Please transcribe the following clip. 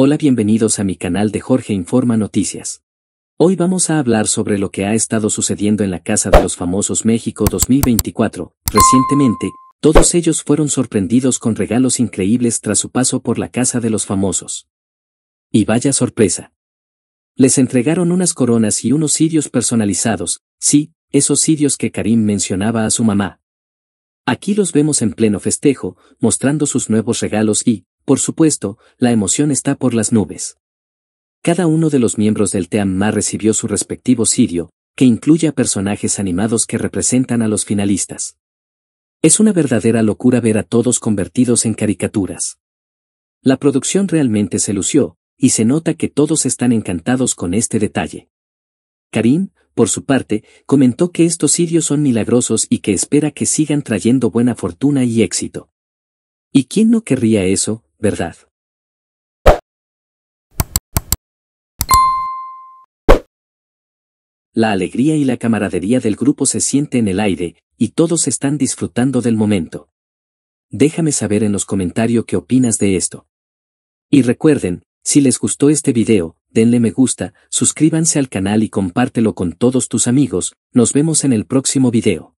Hola bienvenidos a mi canal de Jorge Informa Noticias. Hoy vamos a hablar sobre lo que ha estado sucediendo en la Casa de los Famosos México 2024. Recientemente, todos ellos fueron sorprendidos con regalos increíbles tras su paso por la Casa de los Famosos. Y vaya sorpresa. Les entregaron unas coronas y unos sitios personalizados, sí, esos sitios que Karim mencionaba a su mamá. Aquí los vemos en pleno festejo, mostrando sus nuevos regalos y, por supuesto, la emoción está por las nubes. Cada uno de los miembros del TEAM MA recibió su respectivo sirio, que incluye a personajes animados que representan a los finalistas. Es una verdadera locura ver a todos convertidos en caricaturas. La producción realmente se lució, y se nota que todos están encantados con este detalle. Karim, por su parte, comentó que estos sirios son milagrosos y que espera que sigan trayendo buena fortuna y éxito. ¿Y quién no querría eso, verdad. La alegría y la camaradería del grupo se siente en el aire, y todos están disfrutando del momento. Déjame saber en los comentarios qué opinas de esto. Y recuerden, si les gustó este video, denle me gusta, suscríbanse al canal y compártelo con todos tus amigos, nos vemos en el próximo video.